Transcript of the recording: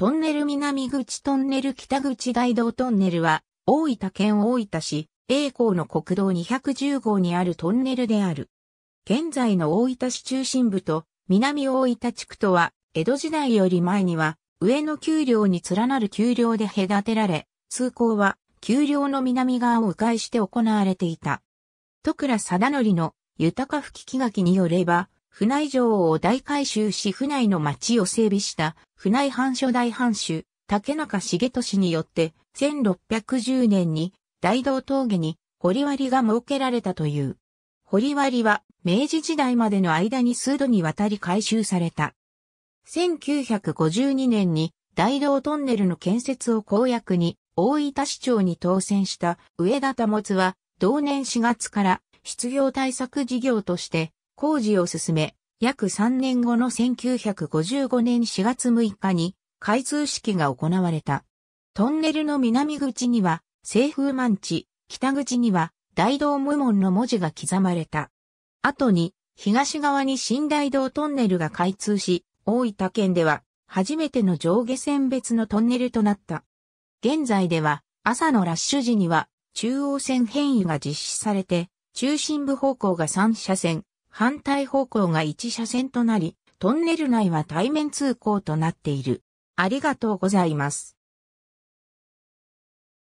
トンネル南口トンネル北口大道トンネルは、大分県大分市、栄光の国道210号にあるトンネルである。現在の大分市中心部と南大分地区とは、江戸時代より前には、上の丘陵に連なる丘陵で隔てられ、通行は丘陵の南側を迂回して行われていた。徳良貞則の豊か吹き木書きによれば、府内城を大改修し府内の町を整備した府内藩初代藩主、竹中重俊によって、1610年に大道峠に堀割が設けられたという。堀割は明治時代までの間に数度にわたり改修された。1952年に大道トンネルの建設を公約に大分市長に当選した上田保は同年4月から失業対策事業として工事を進め、約3年後の1955年4月6日に開通式が行われた。トンネルの南口には、西風満地、北口には、大道無門の文字が刻まれた。後に、東側に新大道トンネルが開通し、大分県では、初めての上下線別のトンネルとなった。現在では、朝のラッシュ時には、中央線変異が実施されて、中心部方向が3車線、反対方向が1車線となり、トンネル内は対面通行となっている。ありがとうございます。